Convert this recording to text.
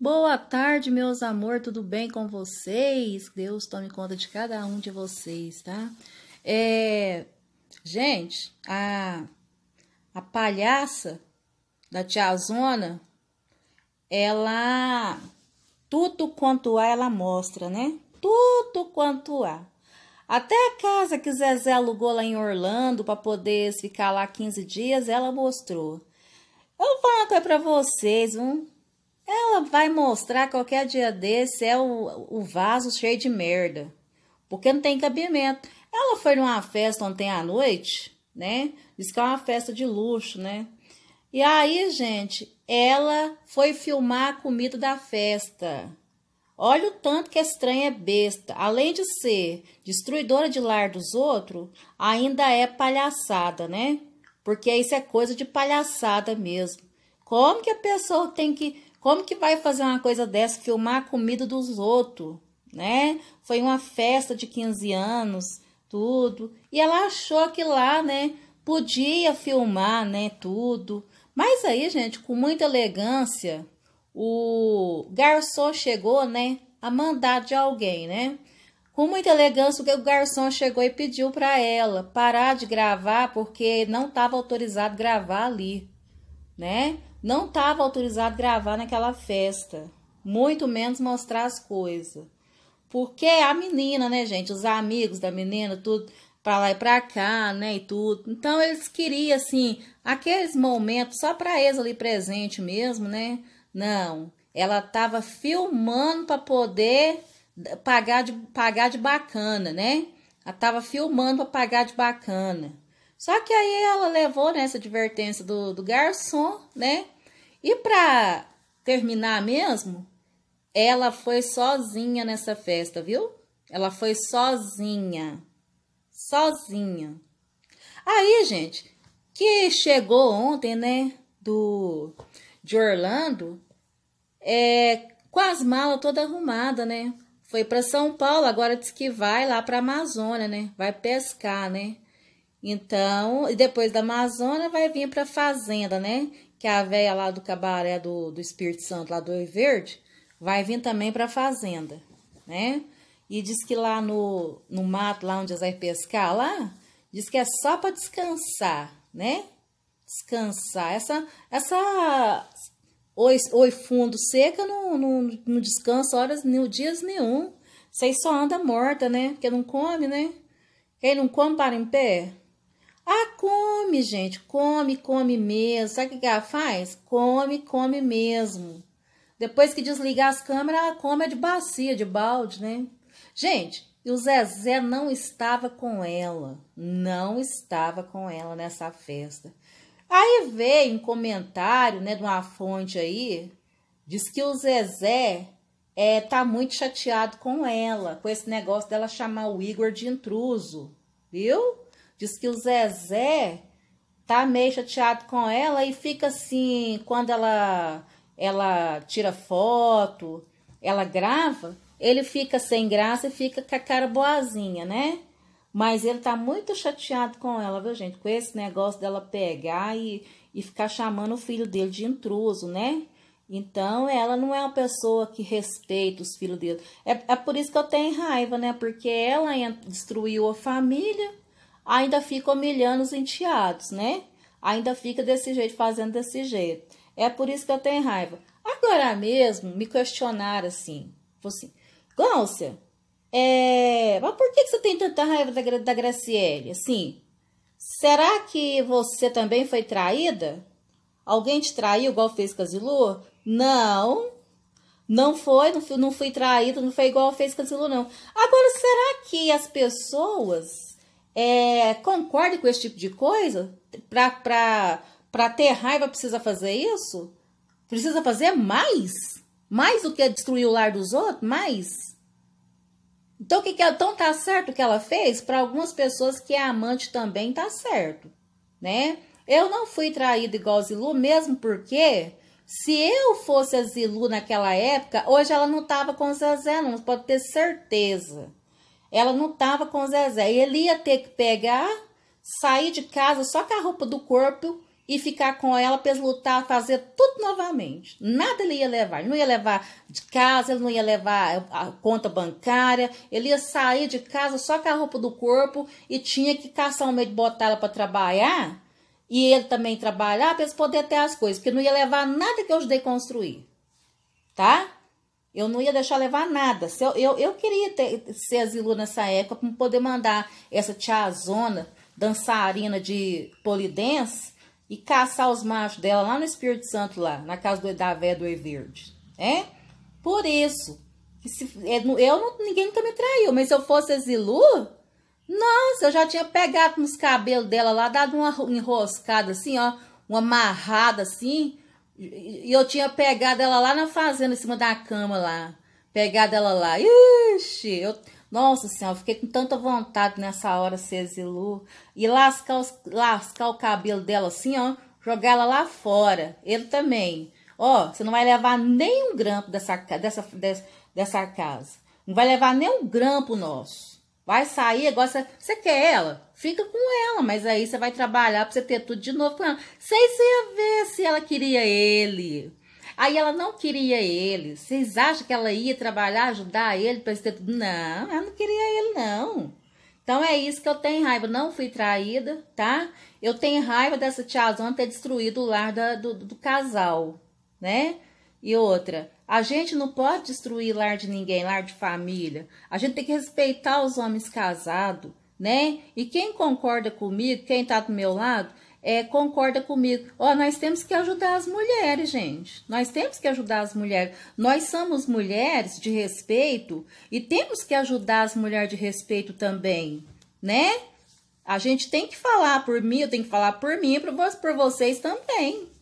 Boa tarde, meus amor, tudo bem com vocês? Deus tome conta de cada um de vocês, tá? É, gente, a, a palhaça da tia Zona, ela, tudo quanto há, ela mostra, né? Tudo quanto há. Até a casa que Zezé alugou lá em Orlando para poder ficar lá 15 dias, ela mostrou. Eu vou falar uma coisa pra vocês, um ela vai mostrar qualquer dia desse é o, o vaso cheio de merda, porque não tem cabimento. Ela foi numa festa ontem à noite, né? Diz que é uma festa de luxo, né? E aí, gente, ela foi filmar a comida da festa. Olha o tanto que estranha é besta. Além de ser destruidora de lar dos outros, ainda é palhaçada, né? Porque isso é coisa de palhaçada mesmo. Como que a pessoa tem que como que vai fazer uma coisa dessa, filmar a comida dos outros, né? Foi uma festa de 15 anos, tudo. E ela achou que lá, né, podia filmar, né, tudo. Mas aí, gente, com muita elegância, o garçom chegou, né, a mandar de alguém, né? Com muita elegância, o garçom chegou e pediu para ela parar de gravar porque não estava autorizado gravar ali, né? Não estava autorizado gravar naquela festa, muito menos mostrar as coisas. Porque a menina, né, gente? Os amigos da menina, tudo para lá e para cá, né, e tudo. Então eles queriam assim aqueles momentos só para eles ali presente mesmo, né? Não, ela tava filmando para poder pagar de pagar de bacana, né? Ela tava filmando para pagar de bacana. Só que aí ela levou nessa né, advertência do, do garçom, né? E para terminar mesmo, ela foi sozinha nessa festa, viu? Ela foi sozinha. Sozinha. Aí, gente, que chegou ontem, né, do de Orlando, é, com as malas toda arrumada, né? Foi para São Paulo, agora diz que vai lá para Amazônia, né? Vai pescar, né? Então, e depois da Amazônia vai vir para a fazenda, né? Que é a velha lá do cabaré do, do Espírito Santo, lá do Oi Verde, vai vir também para a fazenda, né? E diz que lá no, no mato, lá onde as vai pescar, lá, diz que é só para descansar, né? Descansar. Essa, essa oi, oi fundo seca não, não, não descansa horas, nem dias nenhum. Vocês só anda morta, né? Porque não come, né? Quem não come para em pé. Ah, come, gente, come, come mesmo. Sabe o que ela faz? Come, come mesmo. Depois que desligar as câmeras, ela come de bacia, de balde, né? Gente, e o Zezé não estava com ela. Não estava com ela nessa festa. Aí veio um comentário, né, de uma fonte aí, diz que o Zezé é, tá muito chateado com ela, com esse negócio dela chamar o Igor de intruso, viu? Diz que o Zezé tá meio chateado com ela e fica assim, quando ela ela tira foto, ela grava, ele fica sem graça e fica com a cara boazinha, né? Mas ele tá muito chateado com ela, viu, gente? Com esse negócio dela pegar e, e ficar chamando o filho dele de intruso, né? Então, ela não é uma pessoa que respeita os filhos dele. É, é por isso que eu tenho raiva, né? Porque ela destruiu a família ainda fica humilhando os enteados, né? Ainda fica desse jeito, fazendo desse jeito. É por isso que eu tenho raiva. Agora mesmo, me questionaram assim, assim, Gância, é, mas por que, você tem tanta raiva da, da Graciele? Assim, será que você também foi traída? Alguém te traiu igual fez com Não, não foi, não fui, não fui não foi igual fez com não. Agora, será que as pessoas é, concorde com esse tipo de coisa? Para ter raiva precisa fazer isso? Precisa fazer mais? Mais do que destruir o lar dos outros? Mais? Então, o que, que então tá certo o que ela fez? Para algumas pessoas que é amante também tá certo, né? Eu não fui traída igual Zilu, mesmo porque se eu fosse a Zilu naquela época, hoje ela não tava com o Zezé, não pode ter certeza. Ela não tava com Zezé. E ele ia ter que pegar, sair de casa só com a roupa do corpo e ficar com ela para lutar, fazer tudo novamente. Nada ele ia levar. Ele não ia levar de casa, ele não ia levar eh, a conta bancária, ele ia sair de casa só com a roupa do corpo e tinha que caçar um meio de botar ela para trabalhar e ele também trabalhar para eles poderem ter as coisas, porque não ia levar nada que eu ajudei a construir. Tá? Eu não ia deixar levar nada. Se eu, eu, eu queria ter, ser Zilu nessa época para poder mandar essa tiazona dançarina de polidense e caçar os machos dela lá no Espírito Santo, lá na casa do Edavé do E Verde. É? Por isso. Se, é, eu não, ninguém nunca me traiu, mas se eu fosse Zilu, nossa, eu já tinha pegado nos cabelos dela lá, dado uma enroscada assim, ó, uma amarrada assim, e eu tinha pegado ela lá na fazenda, em cima da cama lá. Pegado ela lá. Ixi, eu... Nossa Senhora, eu fiquei com tanta vontade nessa hora, Cezilu. E lascar, os, lascar o cabelo dela assim, ó. Jogar ela lá fora. Ele também. Ó, você não vai levar nem um grampo dessa, dessa, dessa, dessa casa. Não vai levar nem um grampo nosso. Vai sair, agora você, você quer ela? Fica com ela, mas aí você vai trabalhar pra você ter tudo de novo com ela. Vocês iam ver se ela queria ele. Aí ela não queria ele. Vocês acham que ela ia trabalhar, ajudar ele pra ter tudo? Não, ela não queria ele, não. Então é isso que eu tenho raiva. Não fui traída, tá? Eu tenho raiva dessa tiazona ter destruído o lar da, do, do casal, né? E outra, a gente não pode destruir lar de ninguém, lar de família. A gente tem que respeitar os homens casados, né? E quem concorda comigo, quem tá do meu lado, é, concorda comigo. Ó, oh, nós temos que ajudar as mulheres, gente. Nós temos que ajudar as mulheres. Nós somos mulheres de respeito e temos que ajudar as mulheres de respeito também, né? A gente tem que falar por mim, eu tenho que falar por mim e por vocês também.